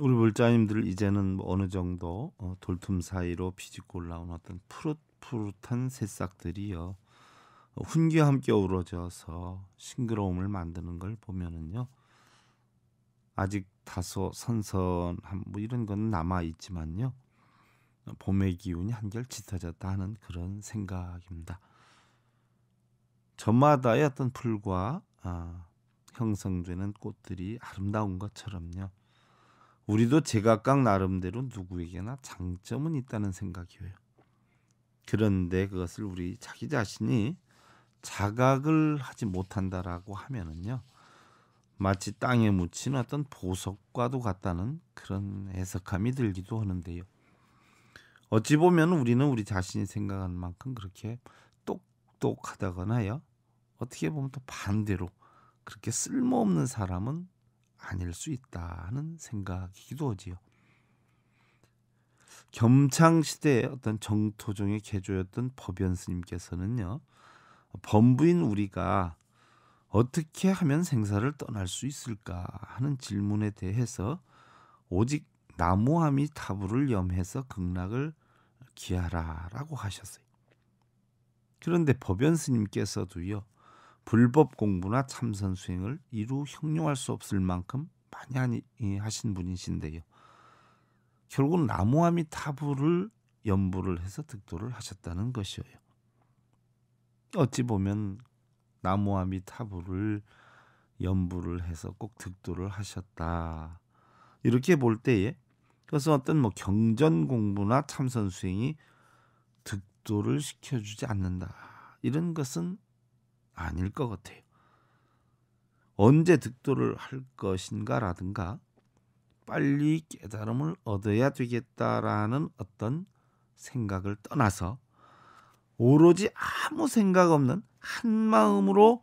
우리 물자님들 이제는 뭐 어느 정도 어, 돌틈 사이로 비집고 올라온 어떤 푸릇푸릇한 새싹들이요 어, 훈기와 함께 어우러져서 싱그러움을 만드는 걸 보면은요 아직 다소 선선한 뭐 이런 건 남아 있지만요 봄의 기운이 한결 짙어졌다 하는 그런 생각입니다. 저마다의 어떤 풀과 아, 형성되는 꽃들이 아름다운 것처럼요. 우리도 제각각 나름대로 누구에게나 장점은 있다는 생각이에요. 그런데 그것을 우리 자기 자신이 자각을 하지 못한다라고 하면은요. 마치 땅에 묻힌 어떤 보석과도 같다는 그런 해석함이 들기도 하는데요. 어찌 보면 우리는 우리 자신이 생각하는 만큼 그렇게 똑똑하다거나요. 어떻게 보면 또 반대로 그렇게 쓸모없는 사람은 아닐 수 있다는 생각이기도 하지요. 겸창시대의 어떤 정토종의 개조였던 법연 스님께서는요. 범부인 우리가 어떻게 하면 생사를 떠날 수 있을까 하는 질문에 대해서 오직 나무함이 타부를 염해서 극락을 기하라라고 하셨어요. 그런데 법연 스님께서도요. 불법 공부나 참선 수행을 이루 형용할 수 없을 만큼 많이 하신 분이신데요. 결국 은 나무아미 타부를 연부를 해서 득도를 하셨다는 것이에요. 어찌 보면 나무아미 타부를 연부를 해서 꼭 득도를 하셨다. 이렇게 볼 때에 그래서 어떤 뭐 경전 공부나 참선 수행이 득도를 시켜주지 않는다. 이런 것은 아닐 것 같아요. 언제 득도를 할 것인가라든가 빨리 깨달음을 얻어야 되겠다라는 어떤 생각을 떠나서 오로지 아무 생각 없는 한 마음으로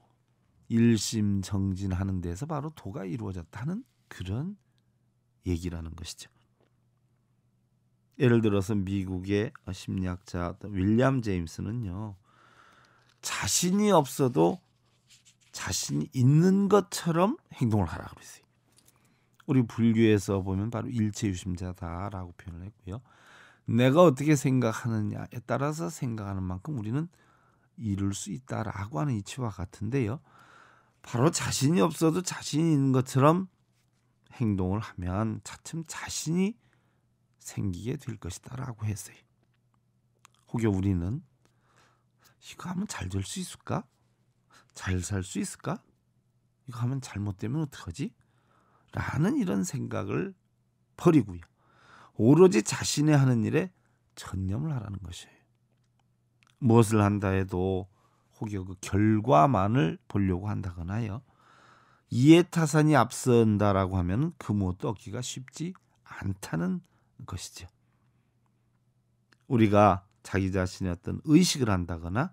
일심정진하는 데서 바로 도가 이루어졌다는 그런 얘기라는 것이죠. 예를 들어서 미국의 심리학자 윌리엄 제임스는요. 자신이 없어도 자신 이 있는 것처럼 행동을 하라 그랬어요. 우리 불교에서 보면 바로 일체유심자다라고 표현을 했고요. 내가 어떻게 생각하느냐에 따라서 생각하는 만큼 우리는 이룰 수 있다라고 하는 이치와 같은데요. 바로 자신이 없어도 자신이 있는 것처럼 행동을 하면 차츰 자신이 생기게 될 것이다라고 했어요. 혹여 우리는 이거 하면 잘 될 수 있을까? 잘 살 수 있을까? 이거 하면 잘못되면 어떡하지? 라는 이런 생각을 버리고요. 오로지 자신의 하는 일에 전념을 하라는 것이에요. 무엇을 한다 해도 혹여 그 결과만을 보려고 한다거나요. 이해타산이 앞선다라고 하면 그 무엇도 얻기가 쉽지 않다는 것이죠. 우리가 자기 자신의 어떤 의식을 한다거나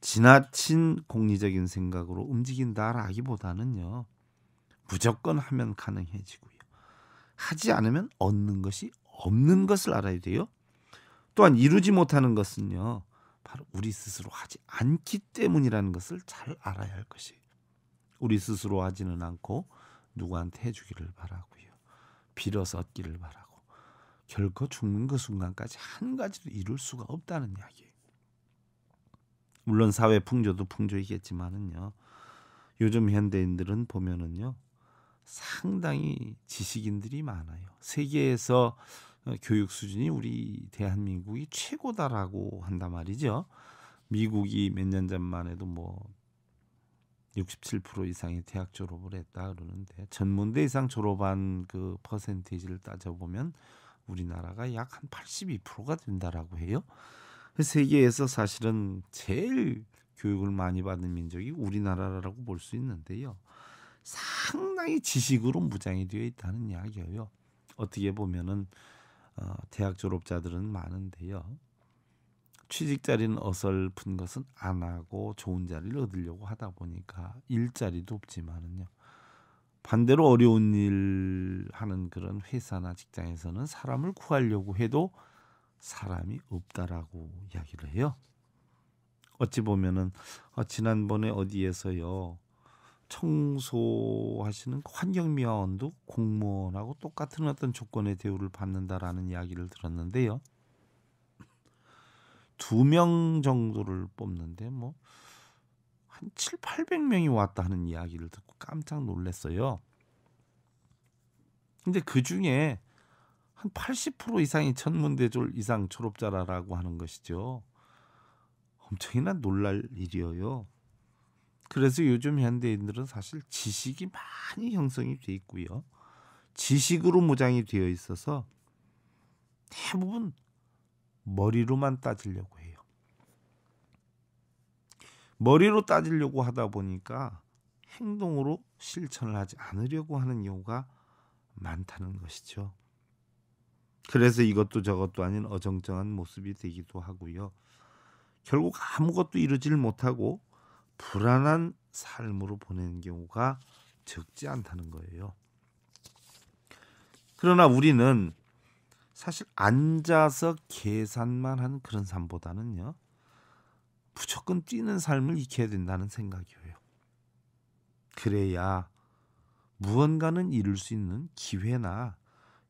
지나친 공리적인 생각으로 움직인다라기보다는요. 무조건 하면 가능해지고요. 하지 않으면 얻는 것이 없는 것을 알아야 돼요. 또한 이루지 못하는 것은요. 바로 우리 스스로 하지 않기 때문이라는 것을 잘 알아야 할 것이. 우리 스스로 하지는 않고 누구한테 해주기를 바라고요. 빌어서 얻기를 바라고. 결코 죽는 그 순간까지 한 가지도 이룰 수가 없다는 이야기예요. 물론 사회 풍조도 풍조이겠지만은요. 요즘 현대인들은 보면은요. 상당히 지식인들이 많아요. 세계에서 어, 교육 수준이 우리 대한민국이 최고다라고 한단 말이죠. 미국이 몇 년 전만 해도 뭐 67% 이상의 대학 졸업을 했다 그러는데 전문대 이상 졸업한 그 퍼센테이지를 따져보면 우리나라가 약 한 82%가 된다라고 해요. 그 세계에서 사실은 제일 교육을 많이 받는 민족이 우리나라라고 볼 수 있는데요. 상당히 지식으로 무장이 되어 있다는 이야기예요. 어떻게 보면은 어, 대학 졸업자들은 많은데요. 취직 자리는 어설픈 것은 안 하고 좋은 자리를 얻으려고 하다 보니까 일자리도 없지만은요. 반대로 어려운 일 하는 그런 회사나 직장에서는 사람을 구하려고 해도 사람이 없다라고 이야기를 해요. 어찌 보면은 어, 지난번에 어디에서요 청소하시는 환경미화원도 공무원하고 똑같은 어떤 조건의 대우를 받는다라는 이야기를 들었는데요. 두 명 정도를 뽑는데 뭐한 7, 800명이 왔다 하는 이야기를 듣고 깜짝 놀랐어요. 근데 그 중에 한 80% 이상이 천문대졸 이상 졸업자라고 하는 것이죠. 엄청이나 놀랄 일이에요. 그래서 요즘 현대인들은 사실 지식이 많이 형성이 돼 있고요. 지식으로 무장이 되어 있어서 대부분 머리로만 따지려고 해요. 머리로 따지려고 하다 보니까 행동으로 실천을 하지 않으려고 하는 경우가 많다는 것이죠. 그래서 이것도 저것도 아닌 어정쩡한 모습이 되기도 하고요. 결국 아무것도 이루질 못하고 불안한 삶으로 보내는 경우가 적지 않다는 거예요. 그러나 우리는 사실 앉아서 계산만 하는 그런 삶보다는요. 무조건 뛰는 삶을 익혀야 된다는 생각이에요. 그래야 무언가는 이룰 수 있는 기회나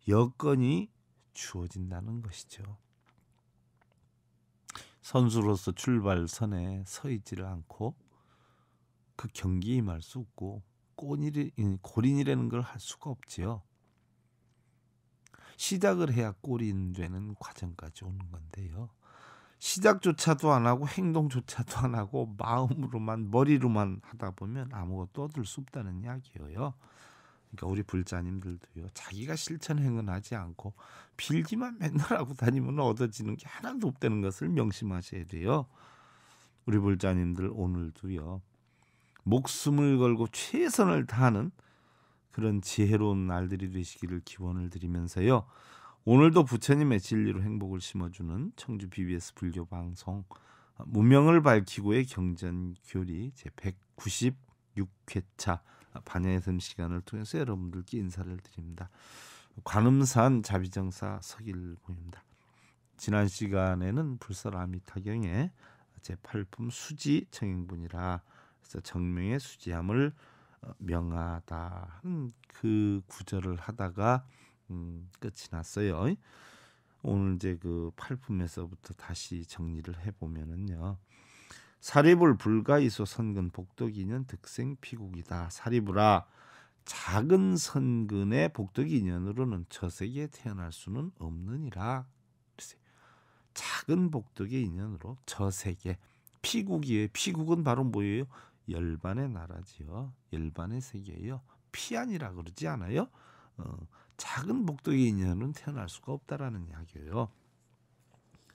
여건이 주어진다는 것이죠. 선수로서 출발선에 서 있지를 않고 그 경기에 임할 수 없고 꼬인이, 고린이라는 걸 할 수가 없지요. 시작을 해야 꼬린 되는 과정까지 오는 건데요. 시작조차도 안 하고 행동조차도 안 하고 마음으로만 머리로만 하다 보면 아무것도 얻을 수 없다는 이야기예요. 그러니까 우리 불자님들도요. 자기가 실천 행은하지 않고 빌기만 맨날 하고 다니면 얻어지는 게 하나도 없다는 것을 명심하셔야 돼요. 우리 불자님들 오늘도요. 목숨을 걸고 최선을 다하는 그런 지혜로운 날들이 되시기를 기원을 드리면서요. 오늘도 부처님의 진리로 행복을 심어주는 청주 BBS 불교 방송 아, 문명을 밝히고의 경전 교리 제 196회차 반야의 듬 시간을 통해서 여러분들께 인사를 드립니다. 관음산 자비정사 석일봉입니다. 지난 시간에는 불설아미타경의 제8품 수지 청행분이라 그래서 정명의 수지함을 어, 명하다 그 구절을 하다가 음, 끝이 났어요. 오늘 이제 그 팔품에서부터 다시 정리를 해보면은요. 사립을 불가이소 선근 복덕이년 득생 피국이다. 사립으라 작은 선근의 복덕이년으로는 저세기에 태어날 수는 없느니라. 작은 복덕의 인연으로 저세계 피국이에요. 피국은 바로 뭐예요? 열반의 나라지요. 열반의 세계예요. 피안이라 그러지 않아요? 어, 작은 복덕이 인연은 태어날 수가 없다라는 이야기예요.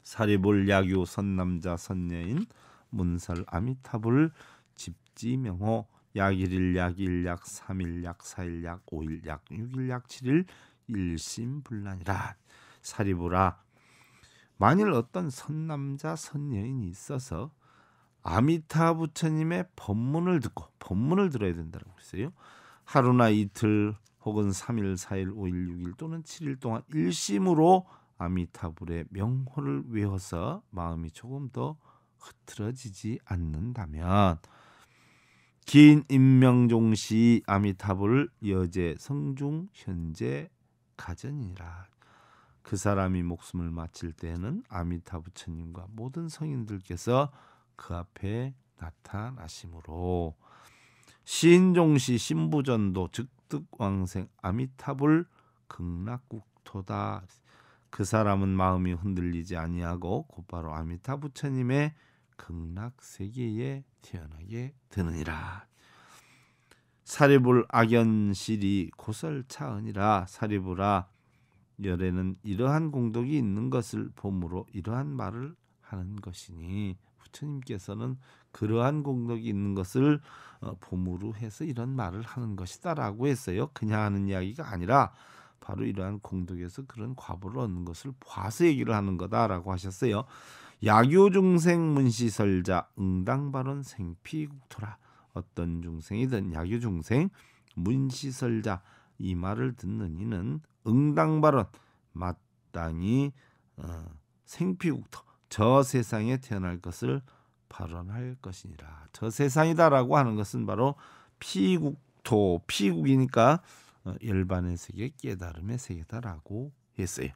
사리불 약요 선남자 선녀인 문설 아미타불 집지명호 약일일 약일약 삼일약 사일약 오일약 육일약 칠일 일심불란이라 사리불아 만일 어떤 선남자 선녀인이 있어서 아미타 부처님의 법문을 듣고 법문을 들어야 된다고 했어요. 하루나 이틀 혹은 3일, 4일, 5일, 6일 또는 7일 동안 일심으로 아미타불의 명호를 외워서 마음이 조금 더 흐트러지지 않는다면 긴 임명종시 아미타불 여제 성중 현재 가전이라 그 사람이 목숨을 마칠 때에는 아미타 부처님과 모든 성인들께서 그 앞에 나타나심으로 시인종시 신부전도 즉득왕생 아미타불 극락국토다. 그 사람은 마음이 흔들리지 아니하고 곧바로 아미타 부처님의 극락 세계에 태어나게 되느니라. 사리불 악연실이 고설차은이라 사리불아 열에는 이러한 공덕이 있는 것을 봄으로 이러한 말을 하는 것이니 부처님께서는 그러한 공덕이 있는 것을 어, 보물로 해서 이런 말을 하는 것이다라고 했어요. 그냥 하는 이야기가 아니라 바로 이러한 공덕에서 그런 과보를 얻는 것을 봐서 얘기를 하는 거다라고 하셨어요. 야교 중생 문시설자 응당발언 생피국토라 어떤 중생이든 야교 중생 문시설자 이 말을 듣는 이는 응당발언 마땅히 어, 생피국토 저 세상에 태어날 것을 발언할 것이니라. 저 세상이다라고 하는 것은 바로 피국토 피국이니까 열반의 어, 세계 깨달음의 세계다라고 했어요.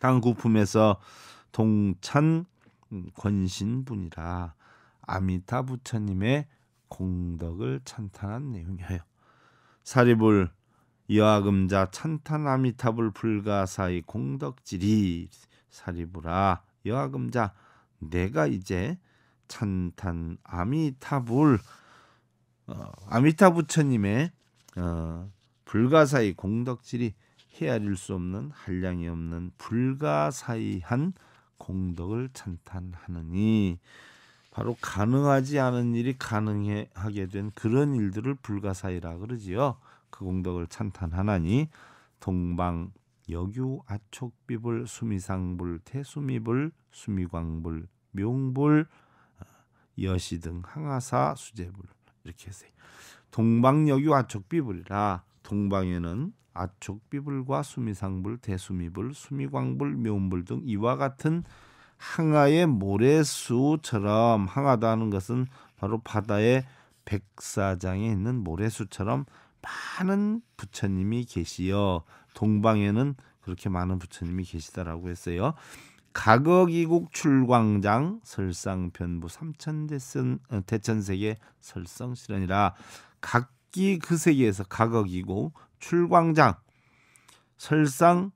당 구품에서 동찬 음, 권신분이라 아미타 부처님의 공덕을 찬탄한 내용이에요. 사리불 여하금자 찬탄 아미타불 불가사의 공덕질이 사리불아 여하금자 내가 이제 찬탄 아미타불 어, 아미타 부처님의 어, 불가사의 공덕질이 헤아릴 수 없는 한량이 없는 불가사의한 공덕을 찬탄하느니 바로 가능하지 않은 일이 가능하게 된 그런 일들을 불가사의라 그러지요. 그 공덕을 찬탄하나니 동방 여규 아촉비불 수미상불 태수미불 수미광불 명불 어, 여시등 항아사 수제불 이렇게 해서 동방여규 아촉비불이라 동방에는 아촉비불과 수미상불 대수미불 수미광불 묘불등 이와 같은 항아의 모래수처럼 항아다는 것은 바로 바다의 백사장에 있는 모래수처럼 많은 부처님이 계시어 동방에는 그렇게 많은 부처님이 계시다라고 했어요. 가거기국 출광장 설상편부 삼천대천 어, 대천세계 설성실현이라 각기 그 세계에서 가거기국 출광장 설상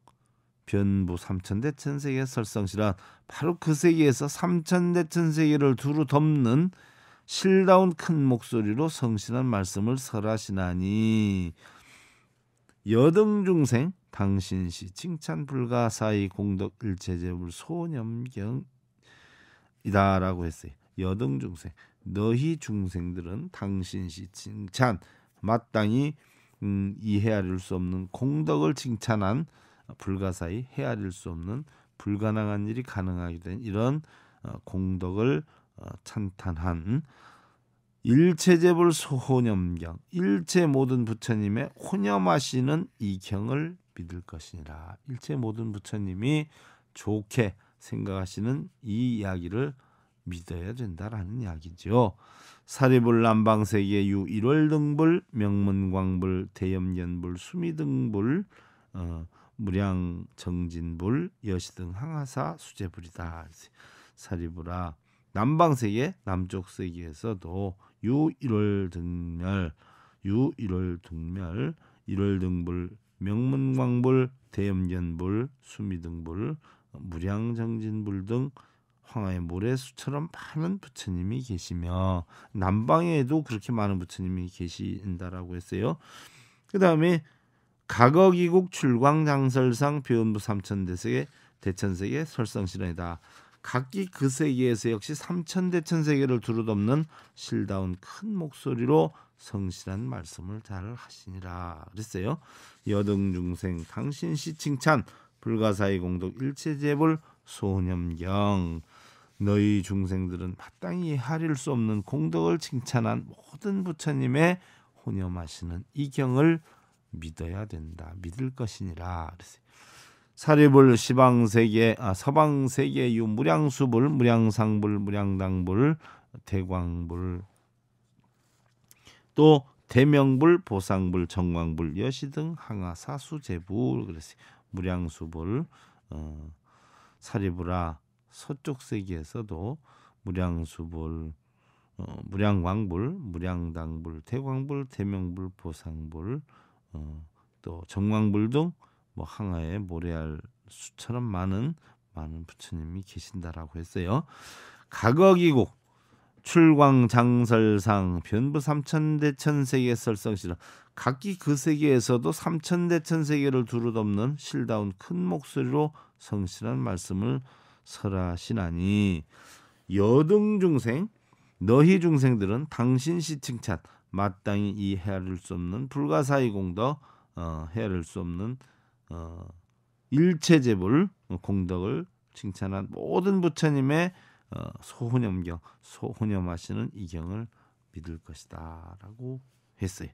변부 삼천대천세계 설성실은 바로 그 세계에서 삼천대천세계를 두루 덮는 실다운 큰 목소리로 성실한 말씀을 설하시나니 여등중생 당신시 칭찬 불가사의 공덕 일체제물 소념경이다라고 했어요. 여등중생 너희 중생들은 당신시 칭찬 마땅히 음, 이 헤아릴 수 없는 공덕을 칭찬한 불가사의 헤아릴 수 없는 불가능한 일이 가능하게 된 이런 어, 공덕을 어, 찬탄한 일체제불 소혼염경 일체 모든 부처님의 혼염하시는 이경을 믿을 것이니라 일체 모든 부처님이 좋게 생각하시는 이 이야기를 믿어야 된다라는 이야기죠. 사리불 남방세계 유 1월 등불 명문광불 대염연불 수미등불 어, 무량정진불 여시등 항하사 수제불이다. 사리불아 남방세계 남쪽세계에서도 유일월 등멸 유일월 등멸 일월 등불 명문광불 대염견불 수미등불 무량정진불 등 황하의 모래수처럼 많은 부처님이 계시며 남방에도 그렇게 많은 부처님이 계신다라고 했어요. 그 다음에 가거기국 출광장설상 비원부 삼천대세계 대천세계 설성실원이다 각기 그 세계에서 역시 삼천대천 세계를 두루덮는 실다운 큰 목소리로 성실한 말씀을 잘 하시니라 그랬어요. 여등중생 당신시 칭찬 불가사의 공덕 일체제불 소념경 너희 중생들은 마땅히 하릴 수 없는 공덕을 칭찬한 모든 부처님의 혼념하시는 이 경을 믿어야 된다. 믿을 것이니라 그랬어요. 사립을 시방세계, 아, 서방세계유, 무량수불, 무량상불, 무량당불, 대광불, 또 대명불, 보상불, 정광불, 여시등, 항아 사수, 제부, 그랬어요. 무량수불, 어, 사립불아 서쪽 세계에서도 무량수불, 어, 무량왕불 무량당불, 대광불 대명불, 보상불, 어, 또 정광불 등뭐 항아에 모래알 수처럼 많은 많은 부처님이 계신다라고 했어요. 가거기곡 출광장설상 변부 삼천대천세계 설성시라 각기 그 세계에서도 삼천대천세계를 두루덮는 실다운 큰 목소리로 성실한 말씀을 설하시나니 여등 중생 너희 중생들은 당신 시 칭찬 마땅히 이 헤아릴 수 없는 불가사의 공덕 어, 헤아릴 수 없는 어, 일체제불 어, 공덕을 칭찬한 모든 부처님의 어, 소혼염경 소혼염하시는 이경을 믿을 것이다라고 했어요.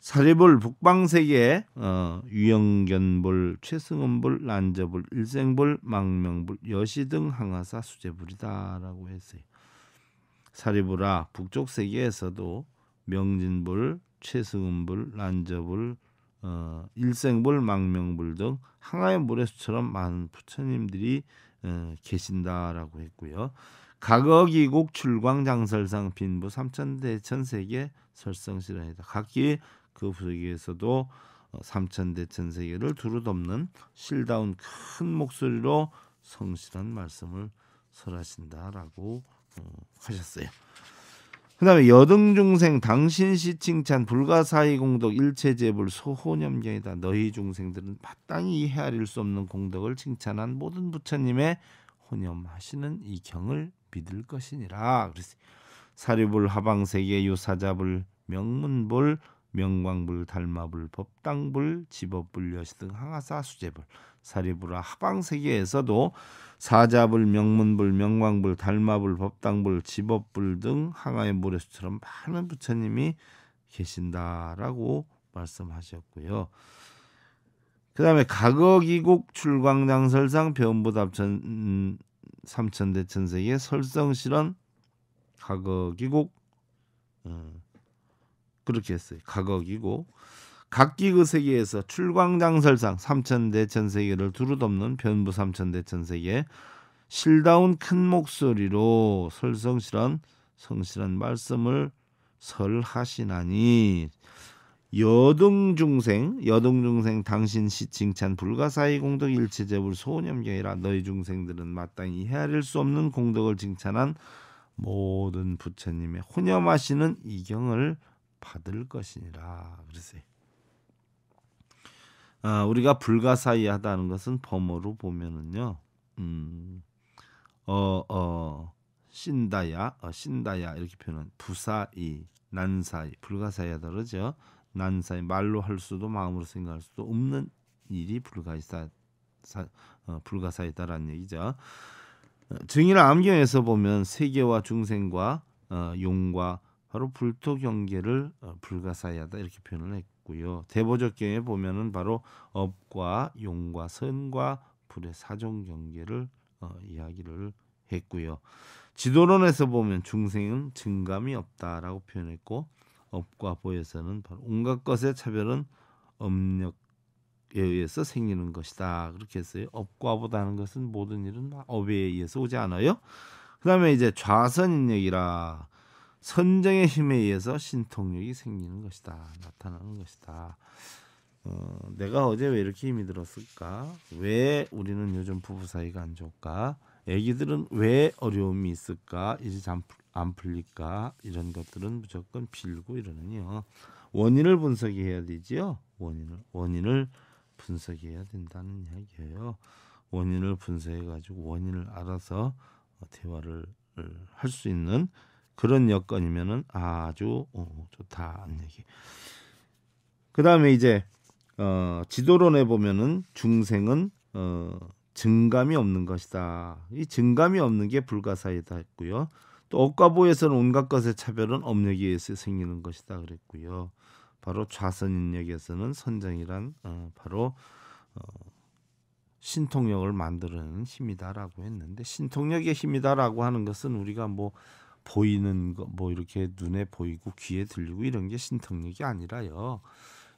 사리불 북방세계 어, 유영견불 최승원불 난저불 일생불 망명불 여시 등 항하사 수제불이다라고 했어요. 사리불아 북쪽 세계에서도 명진불 최승원불 난저불 어, 일생불 망명불 등 항아의 모래수처럼 많은 부처님들이 어, 계신다라고 했고요. 가거기국 출광장설상 빈부 삼천대천세계 설성실현이다. 각기 그부서에서도 어, 삼천대천세계를 두루 덮는 실다운 큰 목소리로 성실한 말씀을 설하신다라고 어, 하셨어요. 그다음에 여등중생 당신 시 칭찬 불가사의 공덕 일체 재불 소호념경이다. 너희 중생들은 마땅히 헤아릴 수 없는 공덕을 칭찬한 모든 부처님의 호념하시는 이 경을 믿을 것이니라. 사리불 하방세계 유사자불 명문불 명광불 달마불 법당불 집업불 여시등 항하사 수제불 사리불 하방세계에서도 사자불, 명문불, 명광불, 달마불, 법당불, 집업불 등 항아의 모래수처럼 많은 부처님이 계신다라고 말씀하셨고요. 그 다음에 가거기국 출광장설상 변보답천 삼천대천세계 설성실언 가거기국 음, 어, 그렇게 했어요. 가거기국 각기그 세계에서 출광장설상 삼천대 천세계를 두루 덮는 변부 삼천대 천세계 실다운 큰 목소리로 설성실한 성실한 말씀을 설하시나니 여등중생 여등중생 당신 시 칭찬 불가사의 공덕 일체제불 소념경이라 너희 중생들은 마땅히 헤아릴 수 없는 공덕을 칭찬한 모든 부처님의 혼념하시는 이경을 받을 것이니라 그러세요. 아, 우리가 불가사의하다는 것은 범어로 보면은요. 음, 어, 어, 신다야, 어, 신다야 이렇게 표현 한 부사이, 난사이, 불가사의하다 그러죠. 난사이 말로 할 수도 마음으로 생각할 수도 없는 일이 불가사, 사, 어, 불가사의다라는 얘기죠. 어, 증인을 암경에서 보면 세계와 중생과 어, 용과 바로 불토 경계를 어, 불가사의하다 이렇게 표현을 했고. 있고요. 대보적경에 보면은 바로 업과 용과 선과 불의 사정 경계를 어, 이야기를 했고요. 지도론에서 보면 중생은 증감이 없다라고 표현했고 업과 보에서는 바로 온갖 것의 차별은 업력에 의해서 생기는 것이다 그렇게 했어요. 업과보다는 것은 모든 일은 업에 의해서 오지 않아요. 그다음에 이제 좌선인력이라 선정의 힘에 의해서 신통력이 생기는 것이다. 나타나는 것이다. 어, 내가 어제 왜 이렇게 힘이 들었을까? 왜 우리는 요즘 부부 사이가 안 좋을까? 애기들은 왜 어려움이 있을까? 이제 잠 안 풀릴까? 이런 것들은 무조건 빌고 이러는요 원인을 분석해야 되지요. 원인을 원인을 분석해야 된다는 이야기예요. 원인을 분석해 가지고 원인을 알아서 어, 대화를 할 수 있는 그런 여건이면은 아주 오, 어, 좋다는 얘기. 그 다음에 이제 어, 지도론에 보면은 중생은 어, 증감이 없는 것이다. 이 증감이 없는 게 불가사이다 했고요. 또 억과보에서는 온갖 것의 차별은 업력에 의해서 생기는 것이다 그랬고요. 바로 좌선인력에서는 선정이란 어, 바로 어, 신통력을 만드는 힘이다라고 했는데 신통력의 힘이다라고 하는 것은 우리가 뭐 보이는 거뭐 이렇게 눈에 보이고 귀에 들리고 이런 게 신통력이 아니라요.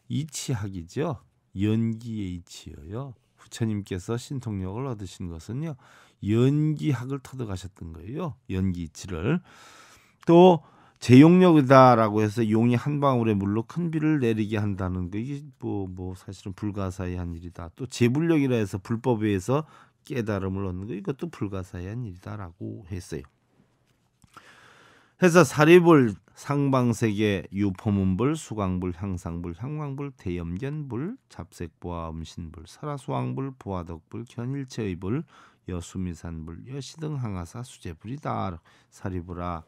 이치학이죠. 연기의 이치예요. 부처님께서 신통력을 얻으신 것은요. 연기학을 터득하셨던 거예요. 연기 이치를. 또 제용력이다라고 해서 용이 한 방울의 물로 큰 비를 내리게 한다는 거 이게 뭐뭐 뭐 사실은 불가사의한 일이다. 또 제불력이라 해서 불법에 의해서 깨달음을 얻는 거 이것도 불가사의한 일이다라고 했어요. 회사 사리불 상방세계 유포문불 수광불 향상불 향광불 대염견불 잡색보화 음신불 설화수왕불 보화덕불 견일체의불 여수미산불 여시등 항아사 수제불이다 사리불아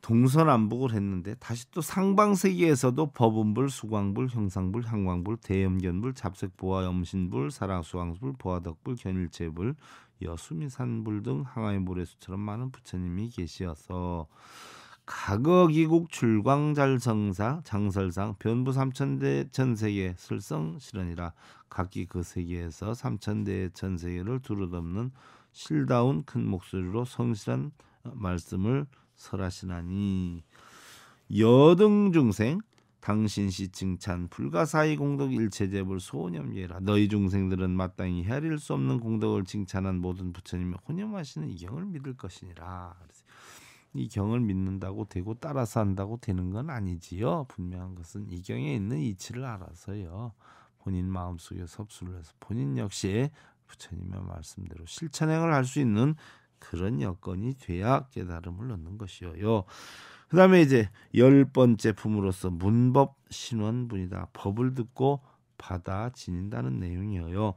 동서남북을 했는데 다시 또 상방세계에서도 법음불 수광불, 형상불, 향광불, 대염견불, 잡색보화 염신불, 사랑수왕불, 보화덕불 견일체불, 여수미산불 등 항아의 모래수처럼 많은 부처님이 계시어서 가거기국 출광잘성사 장설상 변부 삼천대 전세계 슬성실언이라 각기 그 세계에서 삼천대 전세계를 두루덮는 실다운 큰 목소리로 성실한 말씀을 설하시나니 여등 중생 당신시 칭찬 불가사의 공덕 일체제불 소념예라 너희 중생들은 마땅히 헤아릴 수 없는 공덕을 칭찬한 모든 부처님의 혼념하시는 이 경을 믿을 것이니라 이 경을 믿는다고 되고 따라서 한다고 되는 건 아니지요 분명한 것은 이 경에 있는 이치를 알아서요 본인 마음속에 섭수를 해서 본인 역시 부처님의 말씀대로 실천행을 할 수 있는 그런 여건이 돼야 깨달음을 얻는 것이어요. 그다음에 이제 열 번째 품으로서 문법 신원분이다. 법을 듣고 받아 지닌다는 내용이에요.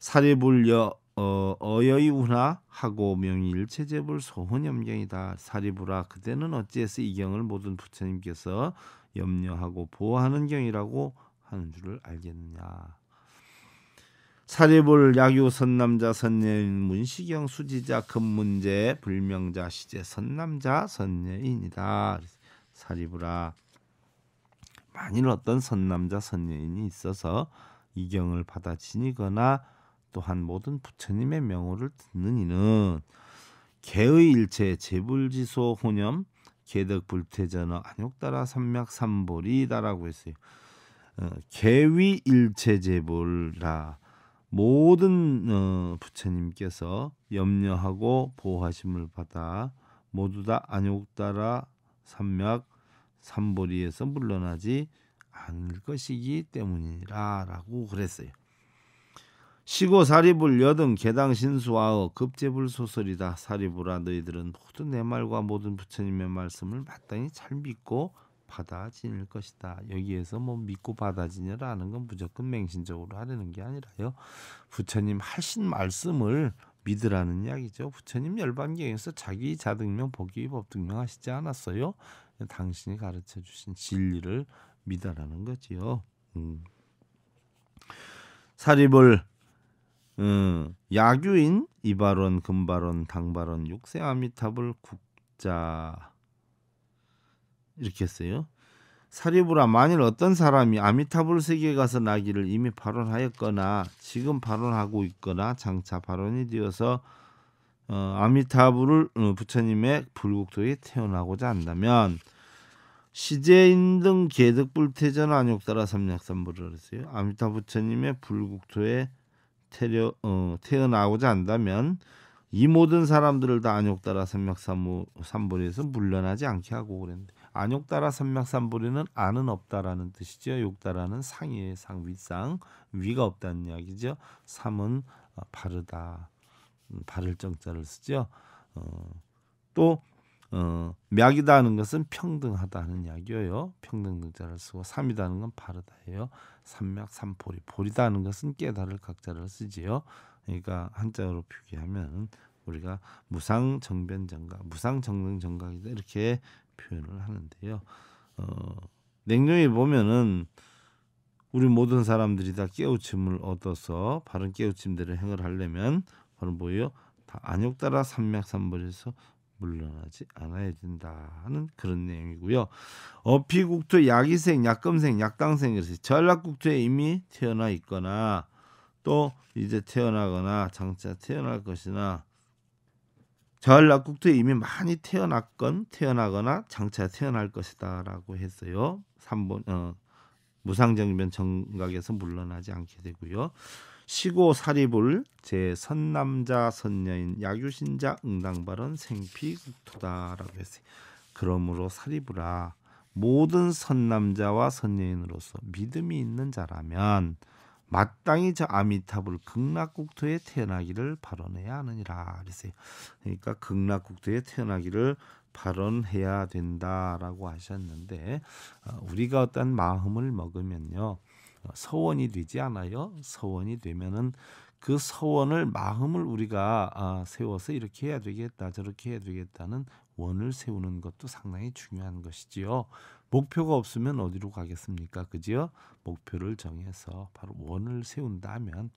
사리불여 어, 어여이 운하 하고 명일 체제불 소혼염경이다. 사리불아 그대는 어찌해서 이 경을 모든 부처님께서 염려하고 보호하는 경이라고 하는 줄을 알겠느냐. 사리불 약유 선남자 선녀인 문시경 수지자 금문제 불명자 시제 선남자 선녀인이다. 사리불아 만일 어떤 선남자 선녀인이 있어서 이경을 받아 지니거나 또한 모든 부처님의 명호를 듣는 이는 개의 일체 재불지소 혼염 개덕불태전어 안욕따라 삼맥삼보리다라고 했어요. 어, 개위 일체 재불라 모든 어, 부처님께서 염려하고 보호하심을 받아 모두 다 안욕 따라 산맥 삼보리에서 물러나지 않을 것이기 때문이라라고 그랬어요. 시고 사립을 여든 개당 신수하어 급제불 소설이다. 사립으라 너희들은 모두 내 말과 모든 부처님의 말씀을 마땅히 잘 믿고 받아지닐 것이다. 여기에서 뭐 믿고 받아지니라는 건 무조건 맹신적으로 하려는 게 아니라요. 부처님 하신 말씀을 믿으라는 이야기죠. 부처님 열반경에서 자기 자등명 보기 법등명 하시지 않았어요. 당신이 가르쳐 주신 진리를 믿으라는 거지요. 음. 사립을 음, 야규인 이발원, 금발원, 당발원, 육세아미탑을 국자 이렇게 했어요. 사리브라 만일 어떤 사람이 아미타불 세계에 가서 나기를 이미 발언하였거나 지금 발언하고 있거나 장차 발언이 되어서 어, 아미타불을 어, 부처님의 불국토에 태어나고자 한다면 시제인 등 계득불태전 안욕따라 삼약삼불을 했어요. 아미타 부처님의 불국토에 태려, 어, 태어나고자 한다면 이 모든 사람들을 다 안욕따라 삼약삼불에서 물러나지 않게 하고 그랬는데 안욕따라 삼맥삼보리는 안은 없다라는 뜻이죠. 욕따라는 상의에상 위상 위가 없다는 이야기죠. 삼은 어, 바르다 음, 바를 정자를 쓰죠. 어, 또 어, 맥이다는 것은 평등하다는 이야기예요. 평등 글자를 쓰고 삼이다는 건 바르다예요. 삼맥 삼포리 보리다는 것은 깨달을 각자를 쓰지요. 그러니까 한자로 표기하면 우리가 무상 정변 정각, 무상 정능 정각이다 이렇게 표현을 하는데요. 어, 냉정히 보면은 우리 모든 사람들이 다 깨우침을 얻어서 바른 깨우침대로 행을 하려면 바로 뭐예요? 다 안욕 따라 삼맥삼벌에서 물러나지 않아야 된다 는 그런 내용이고요. 어피국토 약이생, 약금생, 약당생 그래서 전락국토에 이미 태어나 있거나 또 이제 태어나거나 장차 태어날 것이나 자율낙국도 이미 많이 태어났건 태어나거나 장차 태어날 것이다라고 했어요. 3번 어, 무상정변 정각에서 물러나지 않게 되고요. 시고 사립을 제 선남자 선녀인 야규신자 응당발언 생피국토다라고 했어요. 그러므로 사립으라 모든 선남자와 선녀인으로서 믿음이 있는 자라면 마땅히 저 아미타불 극락국토에 태어나기를 발언해야 하느니라 그랬어요. 그러니까 극락국토에 태어나기를 발언해야 된다라고 하셨는데 어, 우리가 어떤 마음을 먹으면요 어, 서원이 되지 않아요. 서원이 되면은 그 서원을 마음을 우리가 아, 세워서 이렇게 해야 되겠다 저렇게 해야 되겠다는 원을 세우는 것도 상당히 중요한 것이지요. 목표가 없으면 어디로 가겠습니까? 그지요? 목표를 정해서 바로 원을 세운다면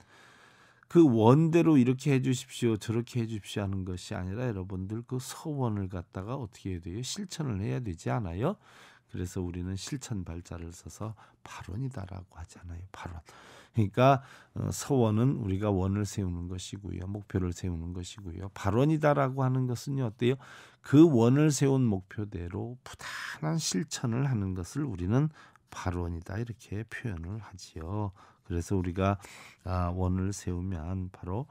그 원대로 이렇게 해주십시오, 저렇게 해주십시오 하는 것이 아니라 여러분들 그 서원을 갖다가 어떻게 해야 돼요? 실천을 해야 되지 않아요? 그래서 우리는 실천 발자를 써서 발언이다라고 하잖아요. 발언. 그러니까 어, 서원은 우리가 원을 세우는 것이고요. 목표를 세우는 것이고요. 발원이다라고 하는 것은요. 어때요? 그 원을 세운 목표대로 부단한 실천을 하는 것을 우리는 발원이다 이렇게 표현을 하지요. 그래서 우리가 아, 원을 세우면 바로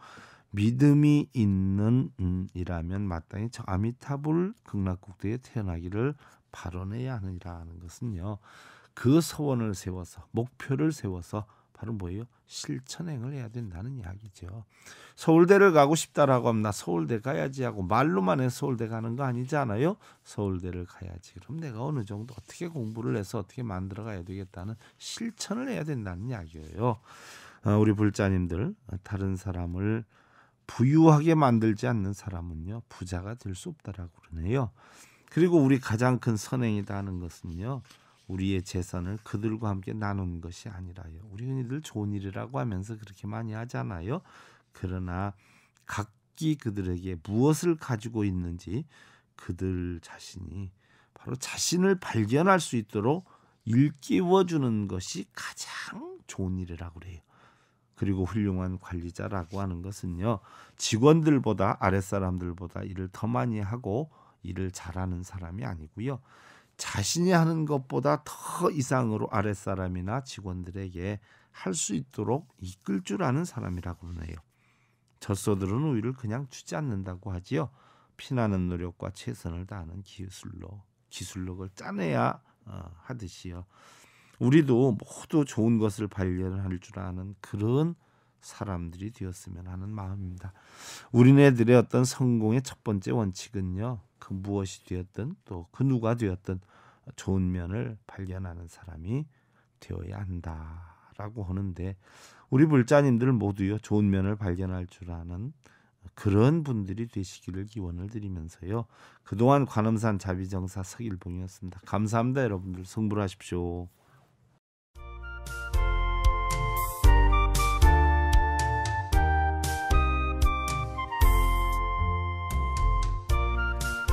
믿음이 있는 이라면 마땅히 저 아미타불 극락국대에 태어나기를 발언해야 하느니라 하는 것은요. 그 서원을 세워서 목표를 세워서 바로 뭐예요? 실천행을 해야 된다는 이야기죠. 서울대를 가고 싶다라고 하면 나 서울대 가야지 하고 말로만 해 서울대 가는 거 아니잖아요. 서울대를 가야지. 그럼 내가 어느 정도 어떻게 공부를 해서 어떻게 만들어 가야 되겠다는 실천을 해야 된다는 이야기예요. 어, 우리 불자님들 다른 사람을 부유하게 만들지 않는 사람은요 부자가 될 수 없다라고 그러네요. 그리고 우리 가장 큰 선행이다 하는 것은요 우리의 재산을 그들과 함께 나누는 것이 아니라요. 우리 흔히들 좋은 일이라고 하면서 그렇게 많이 하잖아요. 그러나 각기 그들에게 무엇을 가지고 있는지 그들 자신이 바로 자신을 발견할 수 있도록 일깨워 주는 것이 가장 좋은 일이라고 그래요. 그리고 훌륭한 관리자라고 하는 것은요. 직원들보다 아랫사람들보다 일을 더 많이 하고 일을 잘하는 사람이 아니고요. 자신이 하는 것보다 더 이상으로 아랫사람이나 직원들에게 할 수 있도록 이끌 줄 아는 사람이라고 보네요. 젖소들은 우유를 그냥 주지 않는다고 하지요. 피나는 노력과 최선을 다하는 기술로 기술력을 짜내야 어, 하듯이요. 우리도 모두 좋은 것을 발견할 줄 아는 그런 사람들이 되었으면 하는 마음입니다. 우리네들의 어떤 성공의 첫 번째 원칙은요. 그 무엇이 되었든 또 그 누가 되었든 좋은 면을 발견하는 사람이 되어야 한다라고 하는데 우리 불자님들 모두요 좋은 면을 발견할 줄 아는 그런 분들이 되시기를 기원을 드리면서요 그동안 관음산 자비정사 서일봉이었습니다 감사합니다 여러분들 성불하십시오.